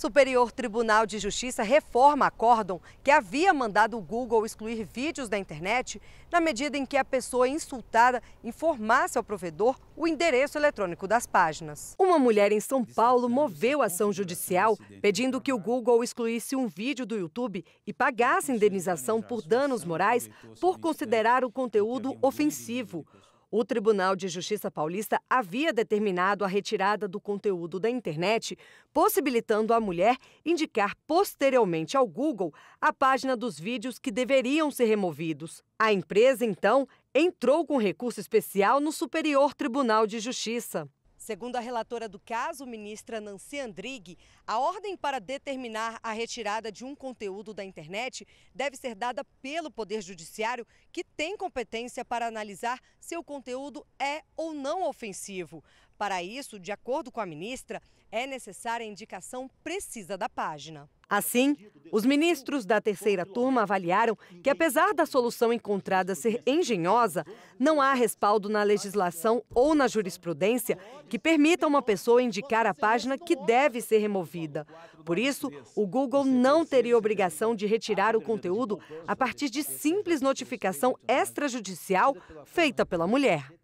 Superior Tribunal de Justiça reforma acórdão que havia mandado o Google excluir vídeos da internet na medida em que a pessoa insultada informasse ao provedor o endereço eletrônico das páginas. Uma mulher em São Paulo moveu ação judicial pedindo que o Google excluísse um vídeo do YouTube e pagasse indenização por danos morais por considerar o conteúdo ofensivo. O Tribunal de Justiça Paulista havia determinado a retirada do conteúdo da internet, possibilitando à mulher indicar posteriormente ao Google a página dos vídeos que deveriam ser removidos. A empresa, então, entrou com recurso especial no Superior Tribunal de Justiça. Segundo a relatora do caso, ministra Nancy Andrighi, a ordem para determinar a retirada de um conteúdo da internet deve ser dada pelo Poder Judiciário, que tem competência para analisar se o conteúdo é ou não ofensivo. Para isso, de acordo com a ministra, é necessária a indicação precisa da página. Assim, os ministros da terceira turma avaliaram que, apesar da solução encontrada ser engenhosa, não há respaldo na legislação ou na jurisprudência que permita uma pessoa indicar a página que deve ser removida. Por isso, o Google não teria obrigação de retirar o conteúdo a partir de simples notificação extrajudicial feita pela mulher.